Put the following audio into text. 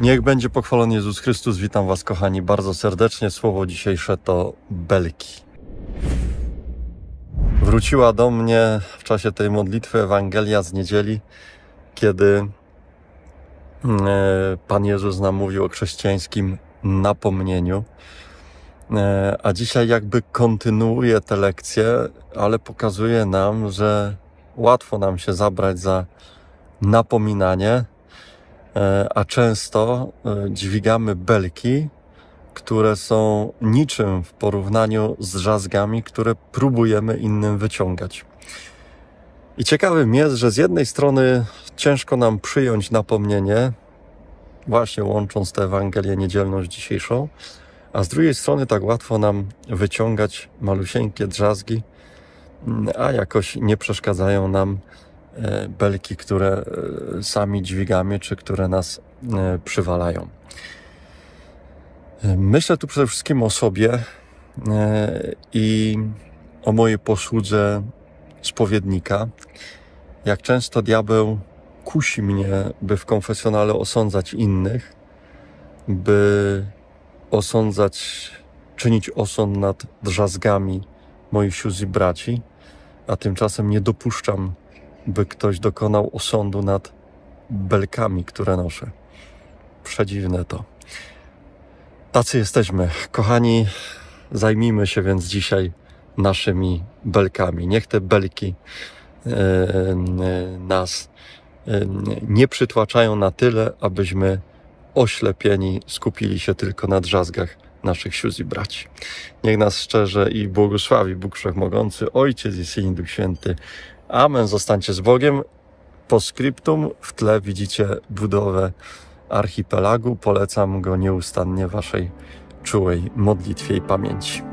Niech będzie pochwalony Jezus Chrystus. Witam Was, kochani, bardzo serdecznie. Słowo dzisiejsze to belki. Wróciła do mnie w czasie tej modlitwy Ewangelia z niedzieli, kiedy mm, e, Pan Jezus nam mówił o chrześcijańskim napomnieniu. E, a dzisiaj jakby kontynuuje te lekcje, ale pokazuje nam, że łatwo nam się zabrać za napominanie, E, a często e, dźwigamy belki, które są niczym w porównaniu z drzazgami, które próbujemy innym wyciągać. I ciekawym jest, że z jednej strony ciężko nam przyjąć napomnienie, właśnie łącząc tę Ewangelię niedzielność dzisiejszą, a z drugiej strony tak łatwo nam wyciągać malusieńkie drzazgi, mm, a jakoś nie przeszkadzają nam E, belki, które e, sami dźwigamy, czy które nas e, przywalają. Myślę tu przede wszystkim o sobie i o mojej posłudze spowiednika. Jak często diabeł kusi mnie, by w konfesjonale osądzać innych, by osądzać, czynić osąd nad drzazgami moich sióstr i braci, a tymczasem nie dopuszczam by ktoś dokonał osądu nad belkami, które noszę. Przedziwne to. Tacy jesteśmy. Kochani, zajmijmy się więc dzisiaj naszymi belkami. Niech te belki yy, yy, nas yy, nie przytłaczają na tyle, abyśmy oślepieni skupili się tylko na drzazgach naszych sióz i braci. Niech nas szczerze i błogosławi Bóg Wszechmogący, Ojciec i Syn i Duch Święty. Amen, zostańcie z Bogiem. Po skryptum w tle widzicie budowę archipelagu. Polecam go nieustannie waszej czułej modlitwie i pamięci.